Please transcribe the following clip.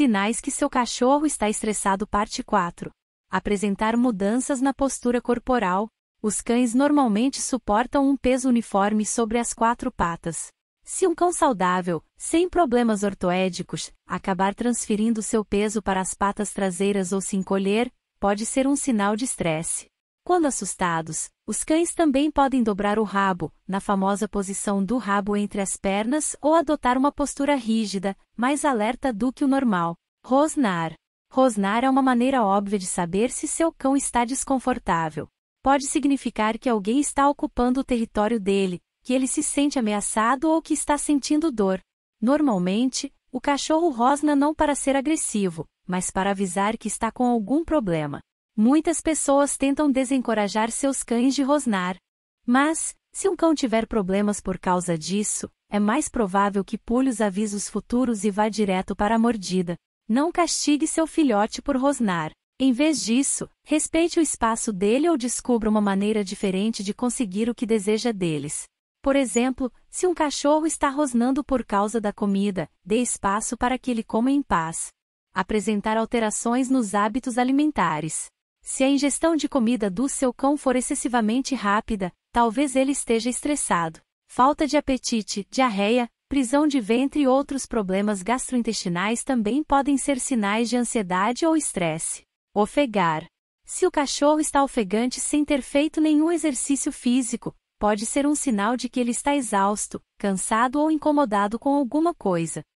Sinais que seu cachorro está estressado parte 4. Apresentar mudanças na postura corporal. Os cães normalmente suportam um peso uniforme sobre as quatro patas. Se um cão saudável, sem problemas ortoédicos, acabar transferindo seu peso para as patas traseiras ou se encolher, pode ser um sinal de estresse. Quando assustados, os cães também podem dobrar o rabo, na famosa posição do rabo entre as pernas ou adotar uma postura rígida, mais alerta do que o normal. Rosnar. Rosnar é uma maneira óbvia de saber se seu cão está desconfortável. Pode significar que alguém está ocupando o território dele, que ele se sente ameaçado ou que está sentindo dor. Normalmente, o cachorro rosna não para ser agressivo, mas para avisar que está com algum problema. Muitas pessoas tentam desencorajar seus cães de rosnar. Mas, se um cão tiver problemas por causa disso, é mais provável que pule os avisos futuros e vá direto para a mordida. Não castigue seu filhote por rosnar. Em vez disso, respeite o espaço dele ou descubra uma maneira diferente de conseguir o que deseja deles. Por exemplo, se um cachorro está rosnando por causa da comida, dê espaço para que ele coma em paz. Apresentar alterações nos hábitos alimentares. Se a ingestão de comida do seu cão for excessivamente rápida, talvez ele esteja estressado. Falta de apetite, diarreia, prisão de ventre e outros problemas gastrointestinais também podem ser sinais de ansiedade ou estresse. Ofegar. Se o cachorro está ofegante sem ter feito nenhum exercício físico, pode ser um sinal de que ele está exausto, cansado ou incomodado com alguma coisa.